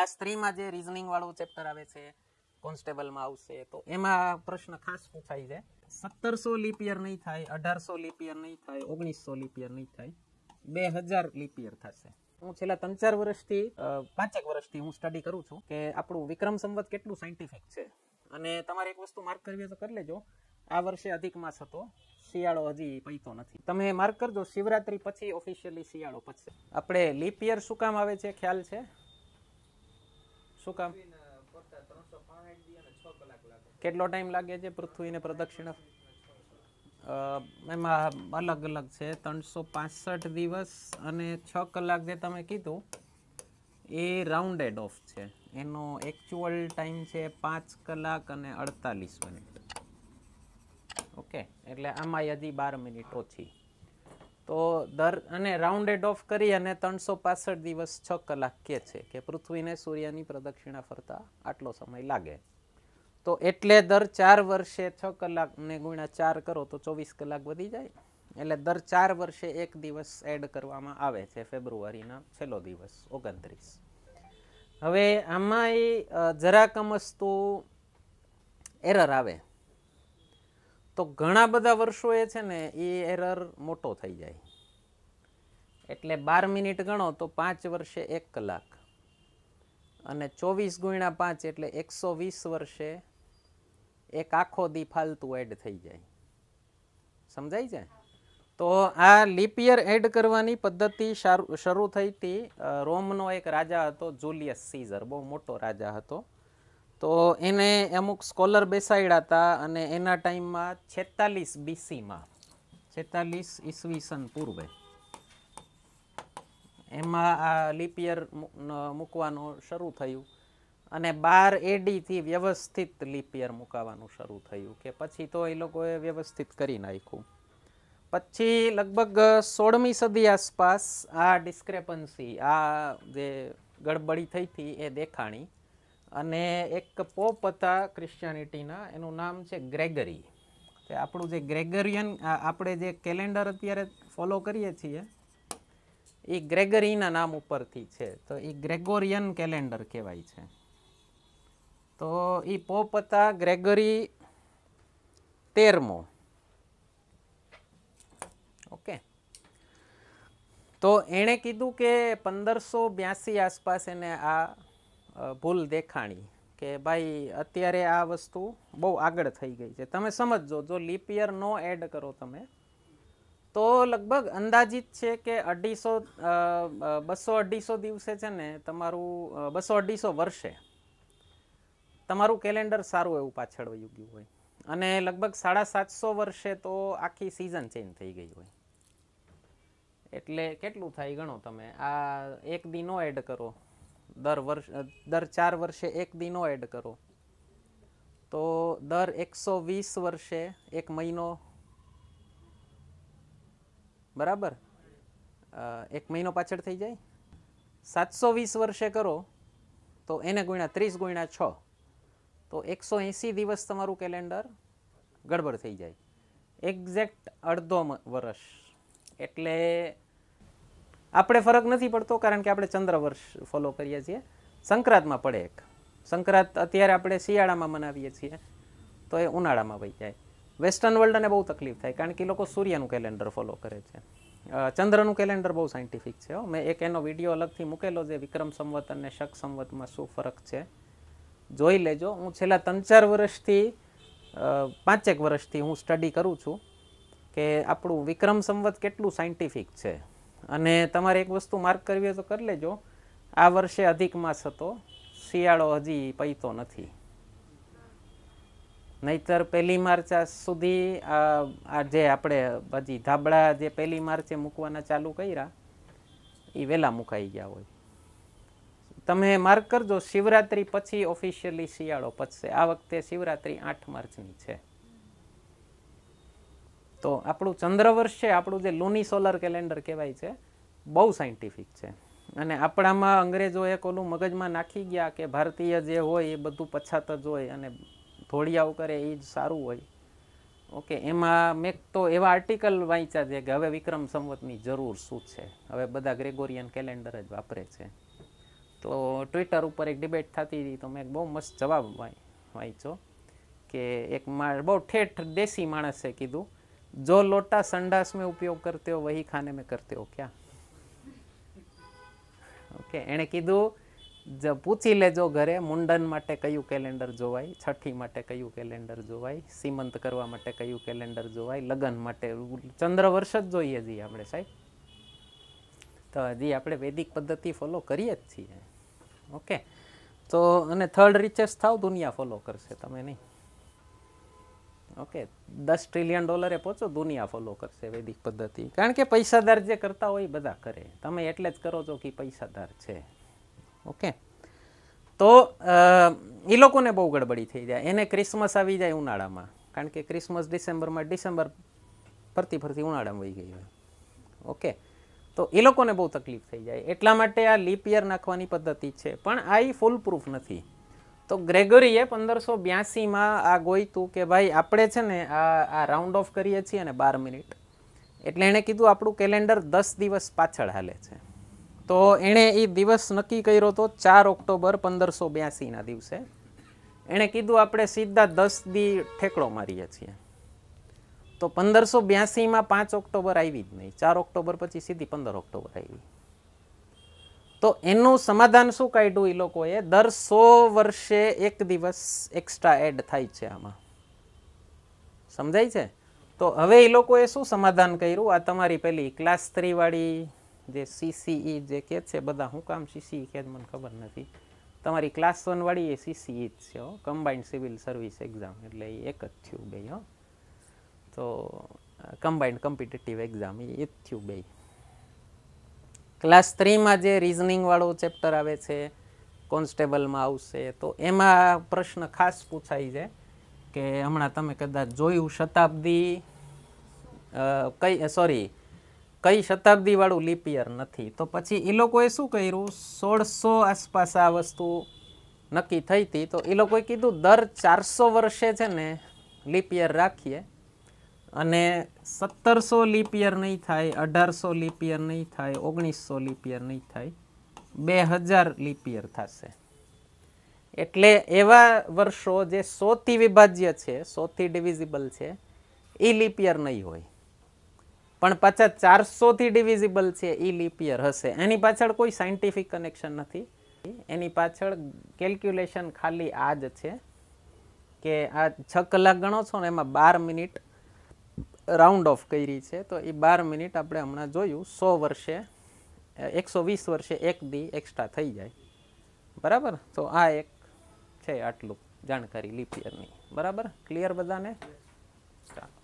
class થ્રીમાં જે reasoning વાળું chapter આવે છે કોન્સ્ટેબલમાં આવશે તો એમાં પ્રશ્ન ખાસ પૂછાય છે સત્તરસો લિપિયર નહીં થાય અઢારસો લિપિયર નહીં થાય ઓગણીસો લિપિયર નહીં થાય બે હજાર લિપિયર થશે હું છેલ્લા ત્રણ ચાર વર્ષથી પાંચેક વર્ષથી હું સ્ટડી કરું છું કે આપણું વિક્રમ સંવત કેટલું સાયન્ટિફિક છે અને તમારે એક વસ્તુ માર્ક કરવી તો કરી લેજો આ વર્ષે અધિક માસ હતો શિયાળો હજી પૈતો નથી તમે માર્ક કરજો શિવરાત્રી પછી ઓફિશિયલી શિયાળો પચશે આપણે લિપિયર શું કામ આવે છે ખ્યાલ છે શું કામ કેટલો ટાઈમ લાગે છે પૃથ્વીને પ્રદક્ષિણા એમાં અલગ અલગ છે ત્રણસો પાસઠ દિવસ અને છ કલાક જે તમે કીધું એ રાઉન્ડેડ ઓફ છે એનો એકચ્યુઅલ ટાઈમ છે પાંચ કલાક અને અડતાલીસ મિનિટ ઓકે એટલે આમાં હજી બાર મિનિટ ઓછી તો દર અને રાઉન્ડેડ ઓફ કરી અને ત્રણસો પાસઠ દિવસ છ કલાક કે છે કે પૃથ્વીને સૂર્યની પ્રદક્ષિણા ફરતા આટલો સમય લાગે તો એટલે દર ચાર વર્ષે છ કલાકને ગુણ્યા ચાર કરો તો ચોવીસ કલાક વધી જાય એટલે દર ચાર વર્ષે એક દિવસ એડ કરવામાં આવે છે ફેબ્રુઆરીના છેલ્લો દિવસ ઓગણત્રીસ હવે આમાં જરાકમ વસ્તુ એરર આવે તો ઘણા બધા વર્ષોએ છે ને એ એરર મોટો થઈ જાય એટલે બાર મિનિટ ગણો તો પાંચ વર્ષે એક કલાક અને ચોવીસ ગુણ્યા પાંચ એટલે એકસો વીસ વર્ષે એક આખો દી ફાલતું એડ થઈ જાય સમજાય છે તો આ લિપિયર એડ કરવાની પદ્ધતિ શરૂ થઈ હતી રોમનો એક રાજા હતો જુલિયસ સીઝર બહુ મોટો રાજા હતો તો એને અમુક સ્કોલર બેસાડ્યા હતા અને એના ટાઈમમાં છેતાલીસ બીસીમાં છેતાલીસ ઈસવીસન પૂર્વે એમાં આ લિપિયર મૂકવાનું શરૂ થયું અને બાર એડીથી વ્યવસ્થિત લિપિયર મૂકાવાનું શરૂ થયું કે પછી તો એ લોકોએ વ્યવસ્થિત કરી નાખ્યું પછી લગભગ સોળમી સદી આસપાસ આ ડિસ્ક્રેપન્સી આ જે ગડબડી થઈ હતી એ દેખાણી અને એક પોપ હતા ક્રિશ્ચિયાનિટીના એનું નામ છે ગ્રેગરી તે આપણું જે ગ્રેગરિયન આપણે જે કેલેન્ડર અત્યારે ફોલો કરીએ છીએ એ ગ્રેગરીના નામ ઉપરથી છે તો એ ગ્રેગોરિયન કેલેન્ડર કહેવાય છે તો એ પોપ હતા ગ્રેગરી તેરમો ઓકે તો એણે કીધું કે પંદરસો બ્યાસી આસપાસ એને આ ભૂલ દેખાણી કે ભાઈ અત્યારે આ વસ્તુ બહુ આગળ થઈ ગઈ છે તમે સમજો જો લીપિયર નો એડ કરો તમે તો લગભગ અંદાજિત છે કે અઢીસો બસો અઢીસો દિવસે છે ને તમારું બસો અઢીસો વર્ષે તમારું કેલેન્ડર સારું એવું પાછળ વયું ગયું હોય અને લગભગ સાડા સાતસો વર્ષે તો આખી સિઝન ચેન્જ થઈ ગઈ હોય એટલે કેટલું થાય ગણો તમે આ એક દિનો એડ કરો દર વર્ષ દર ચાર વર્ષે એક દિનો એડ કરો તો દર એકસો વીસ વર્ષે એક મહિનો બરાબર એક મહિનો પાછળ થઈ જાય સાતસો વીસ વર્ષે કરો તો એને ગુણ્યા ત્રીસ ગુણ્યા છ તો એકસો એંસી દિવસ તમારું કેલેન્ડર ગડબડ થઈ જાય એક્ઝેક્ટ અડધો વર્ષ એટલે આપણે ફરક નથી પડતો કારણ કે આપણે ચંદ્ર વર્ષ ફોલો કરીએ છીએ સંક્રાંતમાં પડે એક સંક્રાંત અત્યારે આપણે શિયાળામાં મનાવીએ છીએ તો એ ઉનાળામાં વહી જાય વેસ્ટર્ન વર્લ્ડને બહુ તકલીફ થાય કારણ કે એ લોકો સૂર્યનું કેલેન્ડર ફોલો કરે છે ચંદ્રનું કેલેન્ડર બહુ સાયન્ટિફિક છે હો મેં એક એનો વિડીયો અલગથી મૂકેલો છે વિક્રમ સંવત અને શક સંવતમાં શું ફરક છે જોઈ લેજો હું છેલ્લા ત્રણ ચાર વર્ષથી પાંચેક વર્ષથી હું સ્ટડી કરું છું કે આપણું વિક્રમ સંવત કેટલું સાયન્ટિફિક છે અને તમારે એક વસ્તુ માર્ક કરવી હોય તો કરી લેજો આ વર્ષે અધિક માસ હતો શિયાળો હજી પૈતો નથી નહીતર પહેલી માર્ચ સુધી આ જે આપણે હજી ધાબળા જે પહેલી માર્ચે મૂકવાના ચાલુ કર્યા એ વહેલા મુકાઈ ગયા હોય તમે માર્ક કરજો શિવરાત્રી પછી ઓફિશિયલી શિયાળો પચશે આ વખતે શિવરાત્રિ આઠ માર્ચની છે તો આપણું ચંદ્રવર્ષ છે આપણું જે લૂની સોલર કેલેન્ડર કહેવાય છે બહુ સાયન્ટિફિક છે અને આપણામાં અંગ્રેજો એક ઓલું મગજમાં નાખી ગયા કે ભારતીય જે હોય એ બધું પછાત જ હોય અને ધોળિયાઓ કરે એ જ સારું હોય ઓકે એમાં મેં તો એવા આર્ટિકલ વાંચ્યા છે કે હવે વિક્રમ સંવતની જરૂર શું છે હવે બધા ગ્રેગોરિયન કેલેન્ડર જ વાપરે છે તો ટ્વિટર ઉપર એક ડિબેટ થતી હતી તો મેં બહુ મસ્ત જવાબ વાંચ્યો કે એક માણસ બહુ ઠેઠ દેશી માણસે કીધું जो लोटा संडास में उपयोग करते हो वही खाने में करते हो क्या ઓકે એણે કીધું જ પૂછી લેજો ઘરે મુંડન માટે કયું કેલેન્ડર જોવાય છઠ્ઠી માટે કયું કેલેન્ડર જોવાય સીમંત કરવા માટે કયું કેલેન્ડર જોવાય લગ્ન માટે ચંદ્ર વર્ષ જ જોઈએ છીએ આપણે સાહેબ તો હજી આપણે વૈદિક પદ્ધતિ ફોલો કરીએ જ છીએ ઓકે તો અને થર્ડ રિચેસ થાવ દુનિયા ફોલો કરશે તમે નહીં ઓકે દસ ટ્રિલિયન ડોલરે પહોંચો દુનિયા ફોલો કરશે વૈદિક પદ્ધતિ કારણ કે પૈસાદાર જે કરતા હોય બધા કરે તમે એટલે જ કરો છો કે પૈસાદાર છે ઓકે તો એ લોકોને બહુ ગડબડી થઈ જાય એને ક્રિસમસ આવી જાય ઉનાળામાં કારણ કે ક્રિસમસ ડિસેમ્બરમાં ડિસેમ્બર ફરતી ફરતી ઉનાળામાં વહી ગઈ હોય ઓકે તો એ લોકોને બહુ તકલીફ થઈ જાય એટલા માટે આ લીપ યર નાખવાની પદ્ધતિ છે પણ આ ફૂલ પ્રૂફ નથી તો ગ્રેગરીએ પંદરસો બ્યાસીમાં આ ગોઈતું કે ભાઈ આપણે છે ને આ આ રાઉન્ડ ઓફ કરીએ છીએ અને બાર મિનિટ એટલે એણે કીધું આપણું કેલેન્ડર દસ દિવસ પાછળ હાલે છે તો એણે એ દિવસ નક્કી કર્યો તો ચાર ઓક્ટોબર પંદરસો બ્યાસીના દિવસે એણે કીધું આપણે સીધા દસ દી ઠેકડો મારીએ છીએ તો પંદરસો બ્યાસીમાં પાંચ ઓક્ટોબર આવી જ નહીં ચાર ઓક્ટોબર પછી સીધી પંદર ઓક્ટોબર આવી તો એનું સમાધાન શું કાઢ્યું એ લોકોએ દર સો વર્ષે એક દિવસ એક્સ્ટ્રા એડ થાય છે આમાં સમજાય છે તો હવે એ લોકોએ શું સમાધાન કર્યું આ તમારી પેલી ક્લાસ થ્રીવાળી જે સીસીઈ જે કે છે બધા શું કામ સીસીઈ કે મને ખબર નથી તમારી ક્લાસ વનવાળી એ સીસીઈ જ છે હો કમ્બાઇન્ડ સિવિલ સર્વિસ એક્ઝામ એટલે એ એક જ થયું બે હો તો કમ્બાઈન્ડ કોમ્પિટેટિવ એક્ઝામ એ જ થયું બે ક્લાસ થ્રીમાં જે રિઝનિંગવાળો ચેપ્ટર આવે છે કોન્સ્ટેબલમાં આવશે તો એમાં પ્રશ્ન ખાસ પૂછાય છે કે હમણાં તમે કદાચ જોયું શતાબ્દી કઈ સોરી કઈ શતાબ્દીવાળું લિપિયર નથી તો પછી એ લોકોએ શું કર્યું સોળસો આસપાસ આ વસ્તુ નક્કી થઈ હતી તો એ લોકોએ કીધું દર ચારસો વર્ષે છે ને લિપિયર રાખીએ અને સત્તરસો લિપિયર નહીં થાય અઢારસો લિપિયર નહીં થાય ઓગણીસો લિપિયર નહીં થાય બે હજાર લિપિયર થશે એટલે એવા વર્ષો જે સોથી વિભાજ્ય છે સોથી ડિવિઝિબલ છે એ લિપિયર નહીં હોય પણ પાછા ચારસોથી ડિવિઝિબલ છે એ લિપિયર હશે એની પાછળ કોઈ સાયન્ટિફિક કનેક્શન નથી એની પાછળ કેલ્ક્યુલેશન ખાલી આ જ છે કે આ છ કલાક ગણો છો ને એમાં બાર મિનિટ રાઉન્ડ ઓફ કરી છે તો એ બાર મિનિટ આપણે હમણાં જોયું સો વર્ષે એકસો વીસ વર્ષે એક દી એક્સ્ટ્રા થઈ જાય બરાબર તો આ એક છે આટલું જાણકારી લિપિયરની બરાબર ક્લિયર બધાને ચાલો